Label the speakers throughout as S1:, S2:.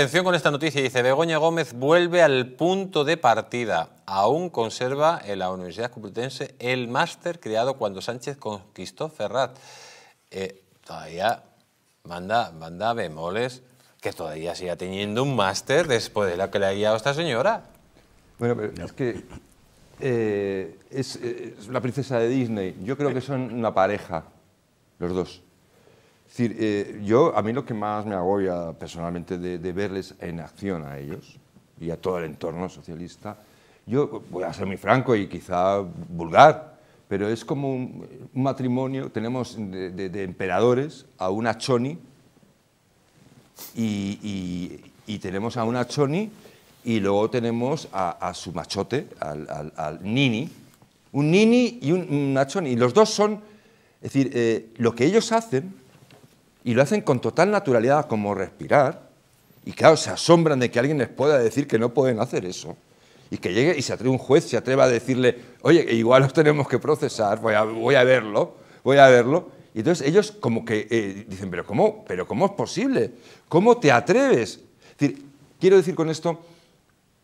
S1: Atención con esta noticia, dice Begoña Gómez vuelve al punto de partida. Aún conserva en la Universidad Complutense el máster creado cuando Sánchez conquistó Ferrat. Eh, todavía manda, manda bemoles que todavía siga teniendo un máster después de lo que le ha guiado esta señora.
S2: Bueno, pero es que eh, eh, es la princesa de Disney. Yo creo que son una pareja, los dos decir, eh, yo, a mí lo que más me agobia personalmente de, verles en acción a ellos y a todo el entorno socialista, yo voy a ser muy franco y quizá vulgar, pero es como un, matrimonio, tenemos de, emperadores a una choni y, tenemos a una choni y luego tenemos a, su machote, al, nini, un nini y un, una choni, y los dos son, es decir, eh, lo que ellos hacen y lo hacen con total naturalidad, como respirar, y claro, se asombran de que alguien les pueda decir que no pueden hacer eso. Y que llegue y se atreve un juez, se atreva a decirle, oye, igual los tenemos que procesar, voy a, voy a verlo, voy a verlo. Y entonces ellos como que eh, dicen, pero cómo, pero ¿cómo es posible? ¿Cómo te atreves? quiero decir con esto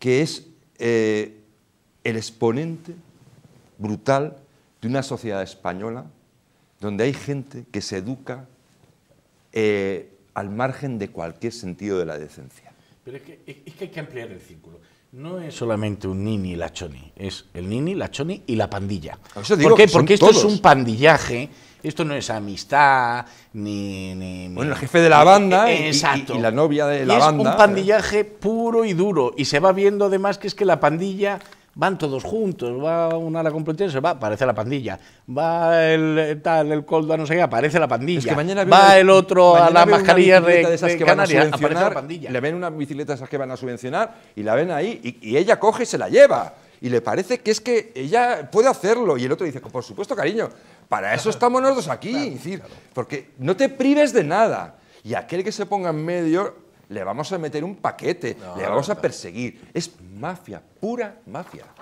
S2: que es eh, el exponente brutal de una sociedad española donde hay gente que se educa eh, al margen de cualquier sentido de la decencia.
S3: Pero es que, hay que ampliar el círculo
S2: no es solamente un nini y la choni, es el
S3: nini, la choni y la pandilla. ¿Por qué? Porque esto es un pandillaje, esto no es amistad,
S2: ni... bueno, el jefe de la banda Y, la novia de la banda. Es un eh.
S3: pandillaje puro y duro, y se va viendo además que es que la pandilla van todos juntos, va una a la se va, aparece la pandilla, va el tal, el coldo, no sé qué, aparece la pandilla, que mañana va el otro a la mascarilla de, que van a la
S2: pandilla. Le ven unas bicicleta esas que van a subvencionar y la ven ahí y, ella coge y se la lleva y le parece que es que ella puede hacerlo y el otro dice, por supuesto, cariño, para eso estamos nosotros aquí, porque no te prives de nada. Y aquel que se ponga en medio le vamos a meter un paquete, le vamos a perseguir. Es mafia, pura mafia.